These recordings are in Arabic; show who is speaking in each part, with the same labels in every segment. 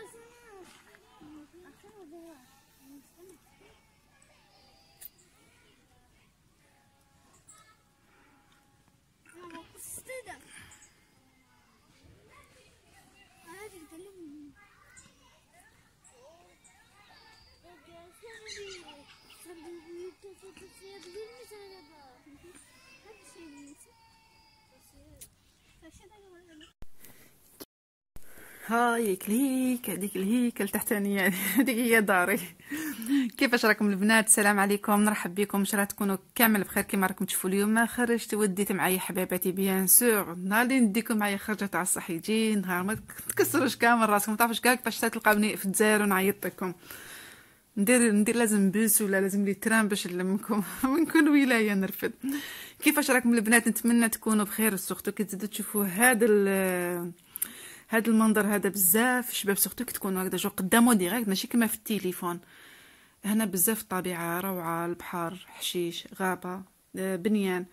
Speaker 1: خلاص هايك لهيك هذيك لهيك لتحتانية هذيك هي داري كيفاش راكم البنات السلام عليكم نرحب بكم ان شاء الله تكونوا كامل بخير كما راكم تشوفوا اليوم ما خرجت وديت معايا حباباتي بيان سور نهار اللي نديكم معايا خرجه تاع الصح يجي نهار ما تكسروش كامل راسكم تعرفوش كاك كيفاش تلقاوني في الجزائر ونعيط لكم ندير ندير لازم بوس ولا لازم لي ترام باش نلمكم من كل ولايه نرفد كيفاش راكم البنات نتمنى تكونوا بخير سورتو كي تزيدوا تشوفوا هذا هاد المنظر هذا بزاف الشباب سورتو تكونوا هكذا جو قدامو ديريكت ماشي كما في التليفون هنا بزاف الطبيعه روعه البحر حشيش غابه آه، بنيان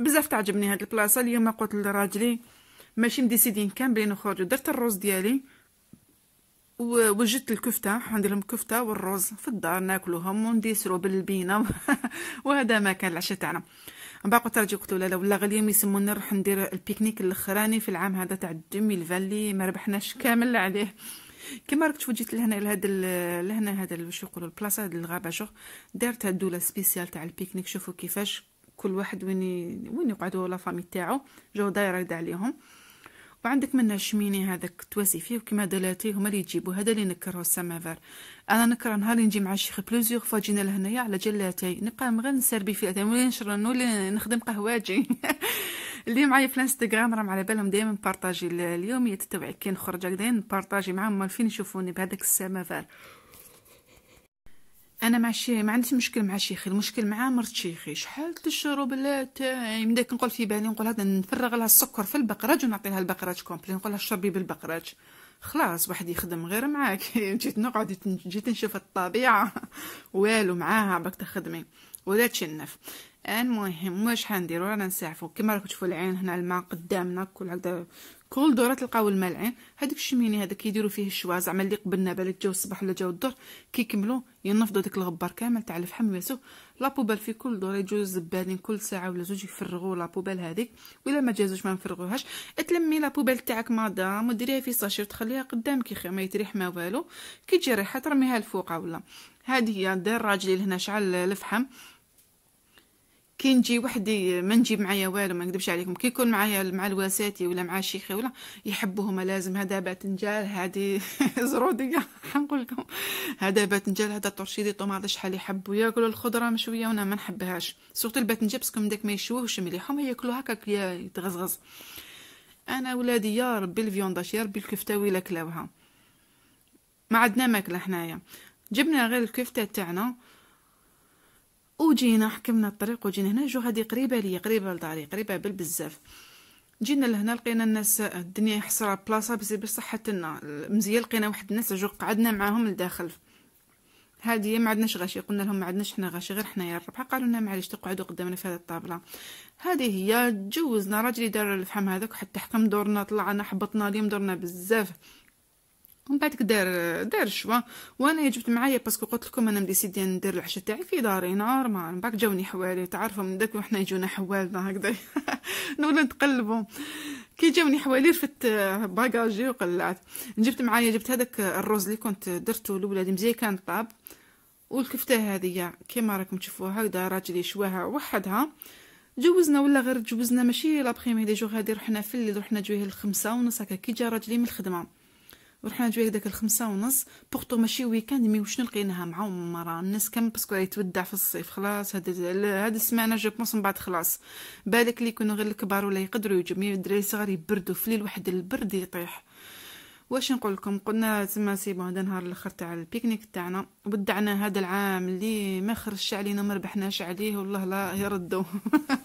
Speaker 1: بزاف تعجبني هاد البلاصه اليوم قلت لراجلي ماشي مديسيدين كان بلي درت الروز ديالي ووجدت الكفته عندي لهم كفته والروز في الدار ناكلوهم ونديسرو باللبينه وهذا ما كان العشاء تاعنا من ترجي قلت لا ولا غاليا يسمونا نروح ندير البيكنيك الاخراني في العام هذا تاع الجميل الفالي ما ربحناش كامل عليه كما راك تشوف جيت لهنا لهذا لهنا هذا واش يقولوا البلاصه هاد الغابه شوف دارت هاد الدوله سبيسيال تاع البيكنيك شوفوا كيفاش كل واحد وين وين يقعدوا لا فامي تاعو جو دايره عليهم وعندك منها الشميني هذاك تواسي فيه وكما دلاتي هما اللي يجيبوا هذا اللي نكره السمافير انا نكره نهار اللي نجي مع الشيخ بلوزيغ فوا جينا لهنايا على جلاتي نبقى غير نسربي في الاتاي ولي نشرب نولي نخدم قهواجي اللي معايا في الانستغرام راهم على بالهم دائما بارطاجي اليوميات تاعي كي نخرج هكذا نبارطاجي معاهم فين يشوفوني بهذاك السمافير انا مع شي ما عنديش مشكل مع شيخي المشكل مع مرت شيخي شحال تشرب لاتاي من داك نقول في بالي نقول هذا نفرغ لها السكر في البقراج ونعطيها البقراج كومبلي نقول لها شربي بالبقراج خلاص واحد يخدم غير معاك جيت نقعد جيت نشوف الطبيعه والو معاها باك تخدمي ولا تشنف المهم واش حنديرو رانا نسعفو كما راكم تشوفوا العين هنا الماء قدامنا كل هكذا كل دوره تلقاو الماء العين هذاك الشميني هذا كيديروا فيه الشوا زعما اللي قبلنا بالك جاو الصباح ولا جاو الظهر كيكملوا ينفضوا داك الغبار كامل تاع الفحم وياسو لابوبال في كل دوره يجوز الزبالين كل ساعه ولا زوج يفرغوا لابوبال هذيك ولا ما جازوش ما نفرغوهاش تلمي لابوبال تاعك مدام وديريها في ساشي وتخليها قدامك خير ما يتريح ما والو كي تجي ريحه ترميها لفوق ولا هذه هي دار راجلي هنا شعل الفحم كي نجي وحدي ما نجيب معايا والو ما نكذبش عليكم كي يكون معايا مع الواساتي ولا مع شيخي ولا يحبوهما لازم هذا باذنجان هذه زرودي نقول لكم هذا باذنجان هذا ترشيدي طوماط شحال يحبوا ياكلوا الخضره مشويه وانا ما نحبهاش سورت الباذنجان باسكو داك ما يشوهوش مليحهم ياكلوا هكاك يتغزغز انا ولادي يا ربي الفيونداش يا ربي الكفتاوي لا كلاوها ما عندنا ماكله حنايا جبنا غير الكفته تاعنا وجينا حكمنا الطريق وجينا هنا جو هذه قريبه ليا قريبه لداري قريبه بالبزاف جينا لهنا لقينا الناس الدنيا حصرة بلاصة بس حتى لنا لقينا واحد الناس جو قعدنا معاهم لداخل هادي ما عندناش غاشي قلنا لهم ما عندناش حنا غاشي غير حنايا الربحة قالوا لنا معليش تقعدوا قدامنا في هذه الطابلة هذه هي تجوزنا راجلي دار الفحم هذاك حتى حكم دورنا طلعنا حبطنا اليوم دورنا بزاف ومن بعد دار دار الشوا وانا جبت معايا باسكو قلت لكم انا مديسيدي ندير العشاء تاعي في داري نار ما من بعد جاوني حوالي تعرفوا من داك وحنا يجونا حوالنا هكذا نولو نتقلبوا كي جاوني حوالي رفت باجاجي وقلعت جبت معايا جبت هذاك الرز اللي كنت درته لولادي مزيان كان طاب والكفته هذه كيما راكم تشوفوها هكذا راجلي شواها وحدها جوزنا ولا غير تجوزنا ماشي لابخيمي دي جوغ هادي رحنا في الليل رحنا جويه الخمسة ونص هكا كي جا راجلي من الخدمه ورحنا نجيو داك الخمسة ونص بورتو ماشي ويكاند مي وشنو لقيناها مع راه الناس كامل باسكو يتودع في الصيف خلاص هاد هاد السمانه جو بونس من بعد خلاص بالك لي يكونوا غير الكبار ولا يقدروا يجوا مي الدراري الصغار يبردوا في ليل واحد البرد يطيح واش نقول لكم قلنا تما سي بون هذا نهار الاخر تاع البيكنيك تاعنا ودعنا هذا العام اللي ما خرجش علينا ما ربحناش عليه والله لا يردو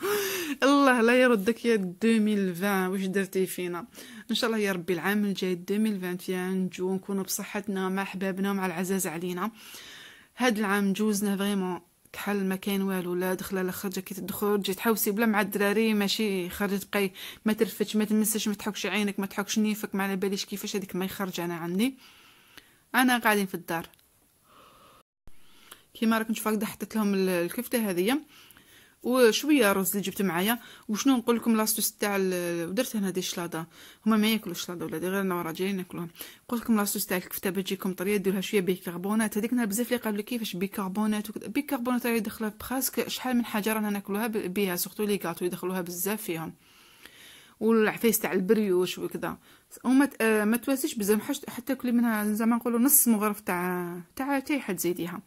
Speaker 1: الله لا يردك يا 2020 واش درتي فينا ان شاء الله يا ربي العام الجاي فيها نجو نكونوا بصحتنا مع احبابنا مع العزاز علينا هاد العام جوزنا فريمون كحل ما كاين والو لا دخله لا خرجه كي تدخل تجي تحوسي بلا مع الدراري ماشي خرجت بقاي ما ترفتش ما تمسش ما تحكش عينك ما تحكش نيفك ما على باليش كيفاش هذيك ما يخرج انا عندي انا قاعدين في الدار كيما راكم تشوفوا حطيت لهم الكفته هذه وشويه رز اللي جبت معايا وشنو نقول لكم لاستوس تاع ودرت هنا دي شلاضه هما ما ياكلوش الشلاضه ولا غير انا ورا جايين ناكلوهم قلت لكم لاستوس تاع الكفته بتجيكم طريه ديرها شويه بيكربونات هذيك نهار بزاف اللي قالوا كيفاش بيكربونات وكذا بيكربونات راهي داخله براسك شحال من حاجه رانا ناكلوها بها سورتو لي كاطو يدخلوها بزاف فيهم والعفايس تاع البريوش وكذا وما آه، ما تواسيش بزاف حتى كل منها زعما نقولوا نص مغرف تاع تاع تاع حد زيديها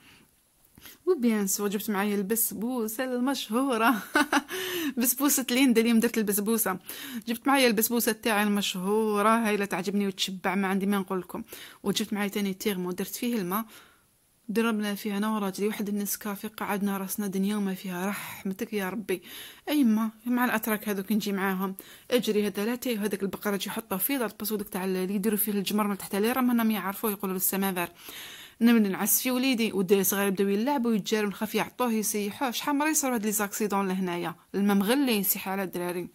Speaker 1: وبيان سو جبت معايا البسبوسه المشهوره بسبوسه ليندا اليوم درت البسبوسه جبت معايا البسبوسه تاعي المشهوره هاي لا تعجبني وتشبع ما عندي ما نقول لكم وجبت معايا تاني تيرمو درت فيه الماء دربنا فيه انا وراجلي واحد النسكافي قعدنا راسنا دنيا وما فيها رحمتك يا ربي اي ما مع الاتراك هذوك نجي معاهم اجري هذا لا تي هذاك البقره تجي فيه دار الباسودك تاع اللي يديروا فيه الجمر من تحت لي راهم ما يعرفوه يقولوا للسمافير نمن نعس في وليدي والدري صغير بداو يلعبوا يتجاروا نخاف يعطوه يسيحوه شحال مره يصير هاد لي زاكسيدون لهنايا الما مغلي يسيح على الدراري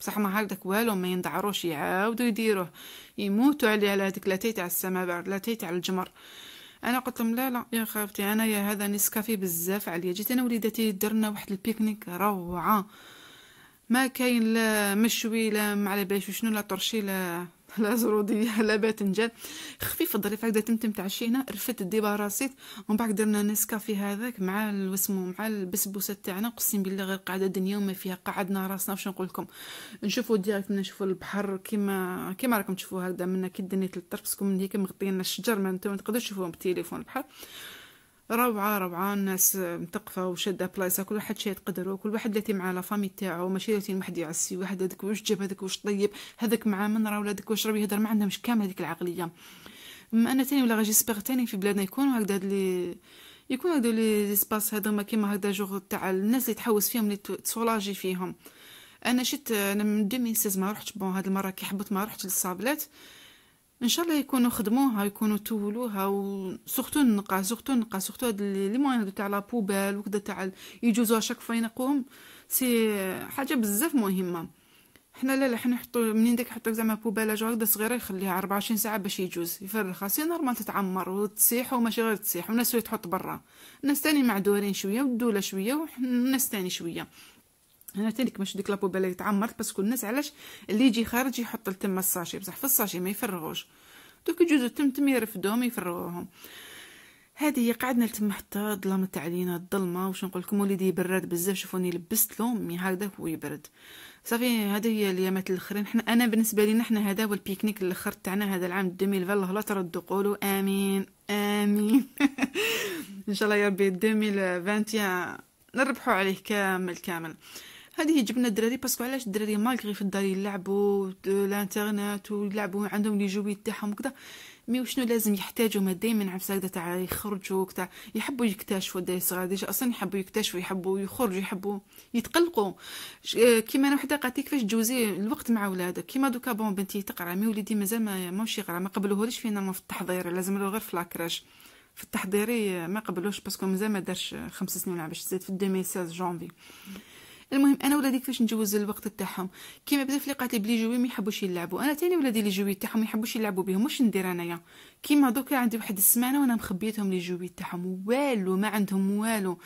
Speaker 1: بصح ما هكداك والو ما ينضعروش يعاودوا يديروه يموتوا عليه على هذيك لاتاي تاع السما بعد لاتاي تاع الجمر انا قلت لهم لا لا يا خالتي انا يا هذا نسكافي بزاف عليا جيت انا وليداتي درنا واحد البيكنيك روعه ما كاين لا مشوي لا ما على باليش شنو لا طرشي لا لا زرودية لا باذنجان خفيف الظريف هكذا تمتم تاع الشينا رفدت ديبا ومن بعد درنا نسكافي هذاك مع الوسمو مع البسبوسه تاعنا قسم بالله غير قاعده دنيا وما فيها قعدنا راسنا واش نقول لكم نشوفوا ديريكت نشوفوا البحر كيما كيما راكم تشوفوا هكذا منا كي دنيت تلطر من هيك مغطينا الشجر ما نتوما تقدروش تشوفوهم بالتليفون البحر روعة روعة الناس متقفة وشدة بلايصة كل واحد شاد قدره كل واحد لاتي مع لافامي تاعو ماشي لاتي واحد يعسي واحد هذاك واش جاب هذاك واش طيب هذاك مع من راه ولا واش راه يهضر ما عندهمش كامل هذيك العقلية اما انا تاني ولا سبيغ تاني في بلادنا يكونوا هكذا هاد لي يكون هادو لي سباس هادوما كيما هكذا جوغ تاع الناس اللي تحوس فيهم اللي تسولاجي فيهم انا شت انا من 2016 ما رحتش بون هاد المره كي حبت ما رحتش للصابلات ان شاء الله يكونوا خدموها يكونوا تولوها وسورتو النقع سورتو النقع سورتو هاد لي موين تاع تاع لابوبال وكذا تاع يجوزوا شاك فين ينقوهم سي حاجه بزاف مهمه حنا لا لا حنا نحطو منين داك حطوك زعما بوبالا جوغ صغيره يخليها 24 ساعه باش يجوز يفرخها سي نورمال تتعمر وتسيح وماشي غير تسيح والناس تحط برا الناس تاني معدورين شويه ودوله شويه والناس تاني شويه هنا تاني كيفاش ديك لابوبيلا تعمرت باسكو الناس علاش اللي يجي خارج يحط التم الساشي بصح في الساشي ما يفرغوش دوك يجوزو التم تم يرفدوهم يفرغوهم هذه هي قعدنا التم حتى ظلمت علينا الظلمه واش نقول لكم وليدي براد بزاف شوفوني لبست له مي هكذا هو يبرد صافي هذه هي اليامات الاخرين حنا انا بالنسبه لينا حنا هذا هو البيكنيك الاخر تاعنا هذا العام 2020 الله لا تردوا قولوا امين امين ان شاء الله يا ربي 2021 نربحوا عليه كامل كامل هذه جبنا الدراري باسكو علاش الدراري مالغري في الدار يلعبوا آه، الانترنت ويلعبوا عندهم لي جوبي تاعهم وكذا مي وشنو لازم يحتاجوا دائما عفسه تاع يخرجوا تاع يحبوا يكتشفوا الدراري الصغار ديجا اصلا يحبوا يكتشفوا يحبوا يخرجوا يحبوا يتقلقوا آه، كيما انا وحده قالت كيفاش تجوزي الوقت مع ولادك كيما دوكا بون بنتي تقرا مي وليدي مازال ما ماهوش يقرا ما قبلوهوليش فينا في التحضير لازم له غير في لاكراج في التحضيري ما قبلوش باسكو مازال ما دارش خمس سنين باش تزيد في 2016 جونفي المهم انا ولادي كيفاش نجوز الوقت تاعهم كيما بزاف اللي قالت بلي جوي ما يحبوش يلعبوا انا تاني ولادي اللي جوي تاعهم ما يحبوش يلعبوا بهم واش ندير انايا كيما دوكا عندي واحد السمانه وانا مخبيتهم لي جوي تاعهم والو ما عندهم والو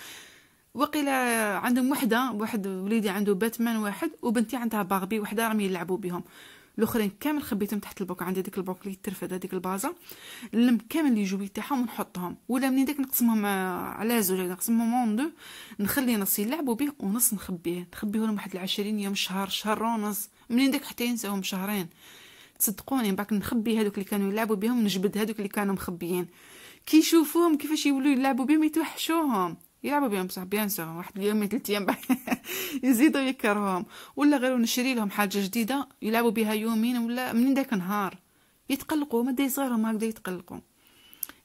Speaker 1: وقيلا عندهم وحده واحد وليدي عنده باتمان واحد وبنتي عندها باربي وحده راهم يلعبوا بهم الاخرين كامل خبيتهم تحت البوك عندي ديك البوك اللي ترفد هذيك البازه اللم كامل اللي يجوا تاعهم ونحطهم ولا منين داك نقسمهم آه، على زوج نقسمهم اون دو نخلي نص يلعبوا به ونص نخبيه نخبيه لهم واحد 20 يوم شهر شهر ونص منين داك حتى ينساهم شهرين تصدقوني من بعد نخبي هذوك اللي كانوا يلعبوا بهم نجبد هذوك اللي كانوا مخبيين كي يشوفوهم كيفاش يولوا يلعبوا بهم يتوحشوهم يلعبوا بيهم صح بينسوا واحد يومين ثلاث ايام يزيدوا يكرهوهم ولا غير نشري لهم حاجه جديده يلعبوا بها يومين ولا من داك النهار يتقلقوا داي صغارهم هكذا يتقلقوا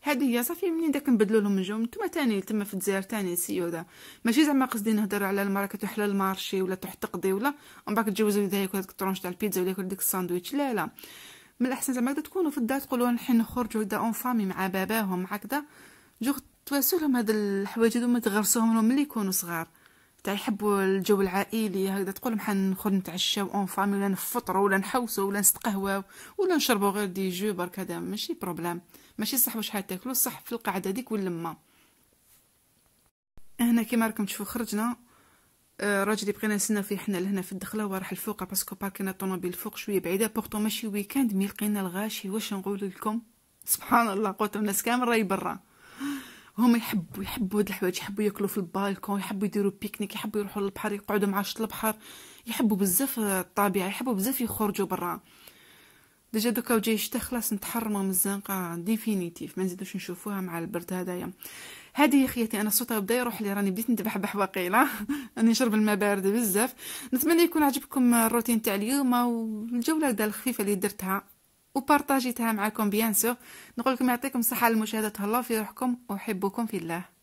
Speaker 1: هذه هي صافي منين داك نبدلوا لهم الجو نتوما تاني تما في الجزائر تاني سيو دا ماشي زعما قصدي نهضر على المراه كتروح للمارشي ولا تروح تقضي ولا ومن بعد تجوز ولا ياكل هذاك الطرونش تاع البيتزا ولا ياكل ديك الساندويتش لا لا من الاحسن زعما تكونوا في الدار تقولوا نحن نخرجوا دا اون فامي مع باباهم هكذا جو تواسوا لهم هاد الحوايج هادو ما تغرسوهم لهم ملي يكونوا صغار تاع يحبوا الجو العائلي هكذا تقول لهم نخرج نتعشاو اون فامي ولا نفطروا ولا نحوسوا ولا نستقهواو ولا نشربوا غير دي جو برك هذا ماشي بروبليم ماشي صح واش حتاكلوا صح في القعده هذيك واللمه هنا كيما راكم تشوفوا خرجنا آه، راجلي بقينا نسنا فيه حنا لهنا في الدخله وراح الفوق باسكو باركينا الطوموبيل الفوق شويه بعيده بورتو ماشي ويكاند مي لقينا الغاشي واش نقول لكم سبحان الله قوت الناس كامل راهي برا هما يحبوا يحبوا هاد الحوايج يحبوا ياكلوا في البالكون يحبوا يديروا بيكنيك يحبوا يروحوا للبحر يقعدوا مع شط البحر يحبوا بزاف الطبيعه يحبوا بزاف يخرجوا برا ديجا دوكا وجاي الشتا خلاص نتحرموا من الزنقه ديفينيتيف ما نزيدوش نشوفوها مع البرد هدايا هذه يا خياتي انا صوتها بدا يروح لي راني بديت ندبحبح واقيلا راني نشرب الماء بارد بزاف نتمنى يكون عجبكم الروتين تاع اليوم والجوله الخفيفه اللي درتها وبارطاجيتها معكم بيان سور نقول لكم يعطيكم الصحه المشاهده تهلاو في روحكم وحبكم في الله